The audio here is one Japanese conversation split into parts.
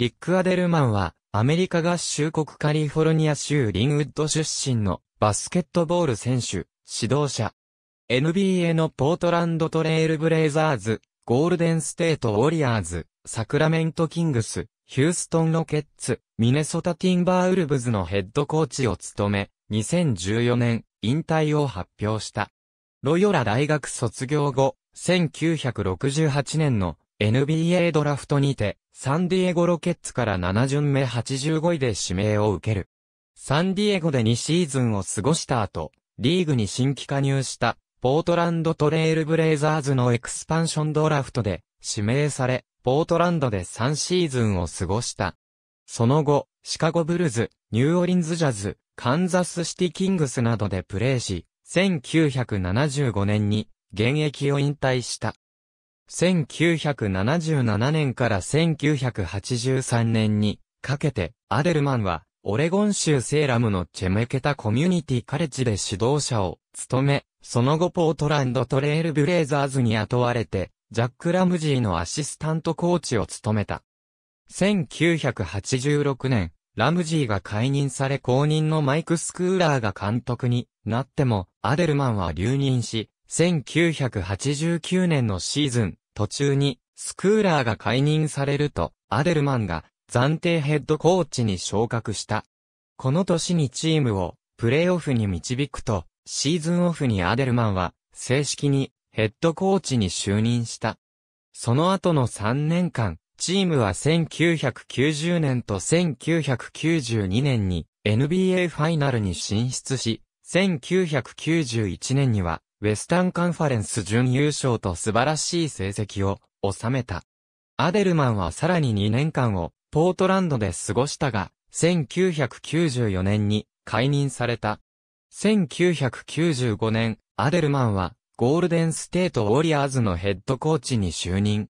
リック・アデルマンは、アメリカ合衆国カリフォルニア州リンウッド出身のバスケットボール選手、指導者。NBA のポートランドトレイルブレイザーズ、ゴールデンステートウォリアーズ、サクラメントキングス、ヒューストンロケッツ、ミネソタティンバーウルブズのヘッドコーチを務め、2014年、引退を発表した。ロヨラ大学卒業後、1968年の NBA ドラフトにて、サンディエゴロケッツから7巡目85位で指名を受ける。サンディエゴで2シーズンを過ごした後、リーグに新規加入した、ポートランドトレイルブレイザーズのエクスパンションドラフトで、指名され、ポートランドで3シーズンを過ごした。その後、シカゴブルズ、ニューオリンズジャズ、カンザスシティキングスなどでプレーし、1975年に現役を引退した。1977年から1983年にかけて、アデルマンは、オレゴン州セーラムのチェメケタコミュニティカレッジで指導者を務め、その後ポートランドトレイルブレイザーズに雇われて、ジャック・ラムジーのアシスタントコーチを務めた。1986年、ラムジーが解任され公認のマイク・スクーラーが監督になっても、アデルマンは留任し、1989年のシーズン、途中に、スクーラーが解任されると、アデルマンが暫定ヘッドコーチに昇格した。この年にチームをプレーオフに導くと、シーズンオフにアデルマンは正式にヘッドコーチに就任した。その後の3年間、チームは1990年と1992年に NBA ファイナルに進出し、1991年にはウェスタンカンファレンス準優勝と素晴らしい成績を収めた。アデルマンはさらに2年間をポートランドで過ごしたが、1994年に解任された。1995年、アデルマンはゴールデンステートウォリアーズのヘッドコーチに就任。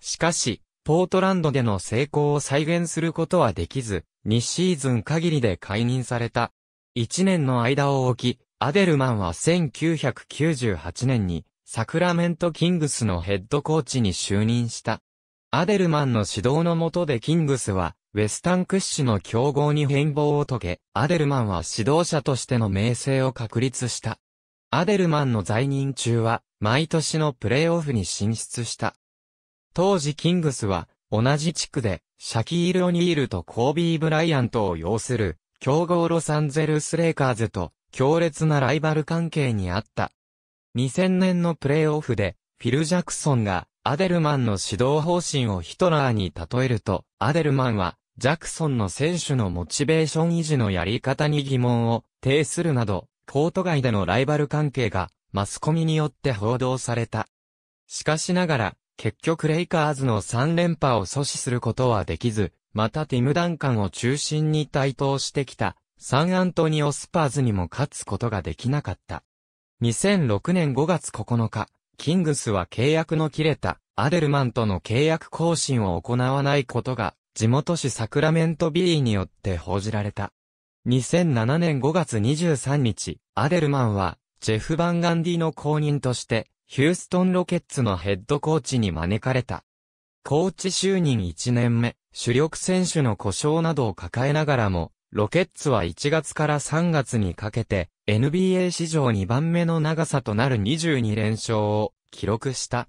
しかし、ポートランドでの成功を再現することはできず、2シーズン限りで解任された。1年の間を置き、アデルマンは1998年にサクラメントキングスのヘッドコーチに就任した。アデルマンの指導の下でキングスはウェスタン屈指の競合に変貌を遂げ、アデルマンは指導者としての名声を確立した。アデルマンの在任中は毎年のプレーオフに進出した。当時キングスは同じ地区でシャキール・オニールとコービー・ブライアントを擁する競合ロサンゼルス・レイカーズと強烈なライバル関係にあった。2000年のプレイオフで、フィル・ジャクソンが、アデルマンの指導方針をヒトラーに例えると、アデルマンは、ジャクソンの選手のモチベーション維持のやり方に疑問を呈するなど、コート外でのライバル関係が、マスコミによって報道された。しかしながら、結局レイカーズの3連覇を阻止することはできず、またティム・ダンカンを中心に台頭してきたサンアントニオスパーズにも勝つことができなかった。2006年5月9日、キングスは契約の切れたアデルマンとの契約更新を行わないことが地元紙サクラメントビリーによって報じられた。2007年5月23日、アデルマンはジェフ・バンガンディの後任としてヒューストンロケッツのヘッドコーチに招かれた。コーチ就任1年目、主力選手の故障などを抱えながらも、ロケッツは1月から3月にかけて NBA 史上2番目の長さとなる22連勝を記録した。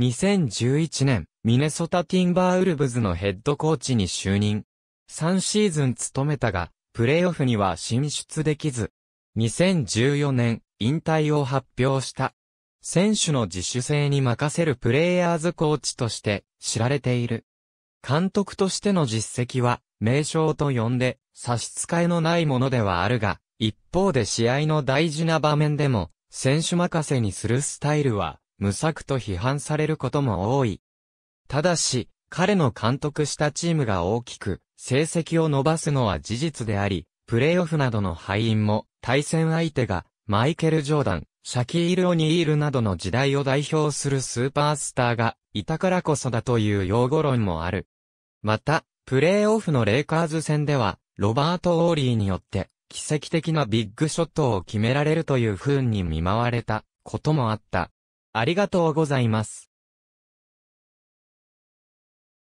2011年、ミネソタ・ティンバーウルブズのヘッドコーチに就任。3シーズン務めたが、プレイオフには進出できず。2014年、引退を発表した。選手の自主性に任せるプレイヤーズコーチとして知られている。監督としての実績は名称と呼んで差し支えのないものではあるが、一方で試合の大事な場面でも、選手任せにするスタイルは、無策と批判されることも多い。ただし、彼の監督したチームが大きく、成績を伸ばすのは事実であり、プレーオフなどの敗因も、対戦相手が、マイケル・ジョーダン、シャキール・オニールなどの時代を代表するスーパースターが、いたからこそだという用語論もある。また、プレーオフのレイカーズ戦では、ロバート・オーリーによって、奇跡的なビッグショットを決められるという不運に見舞われたこともあった。ありがとうございます。